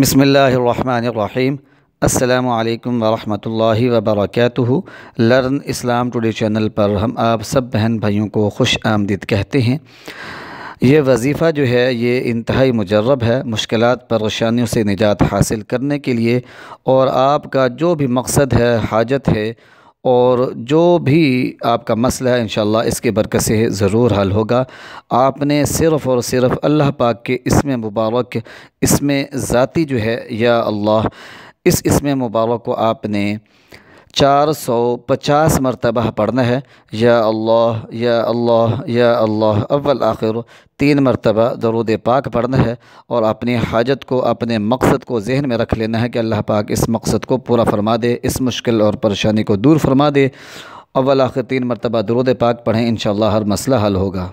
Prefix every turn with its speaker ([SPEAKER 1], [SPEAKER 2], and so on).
[SPEAKER 1] بسم اللہ الرحمن الرحیم السلام علیکم ورحمۃ اللہ وبرکاتہ لرن اسلام ٹوڈے چینل پر ہم آپ سب بہن بھائیوں کو خوش آمدید کہتے ہیں یہ وظیفہ جو ہے یہ انتہائی مجرب ہے مشکلات پریشانیوں سے نجات حاصل کرنے کے لیے اور آپ کا جو بھی مقصد ہے حاجت ہے اور جو بھی آپ کا مسئلہ ہے انشاءاللہ اس کے برکت سے ضرور حل ہوگا آپ نے صرف اور صرف اللہ پاک کے اسم مبارک اسم ذاتی جو ہے یا اللہ اس اسم مبارک کو آپ نے چار سو پچاس مرتبہ پڑھنا ہے یا اللہ یا اللہ یا اللہ اول آخر تین مرتبہ درود پاک پڑھنا ہے اور اپنی حاجت کو اپنے مقصد کو ذہن میں رکھ لینا ہے کہ اللہ پاک اس مقصد کو پورا فرما دے اس مشکل اور پریشانی کو دور فرما دے اول آخر تین مرتبہ درود پاک پڑھیں انشاءاللہ ہر مسئلہ
[SPEAKER 2] حل ہوگا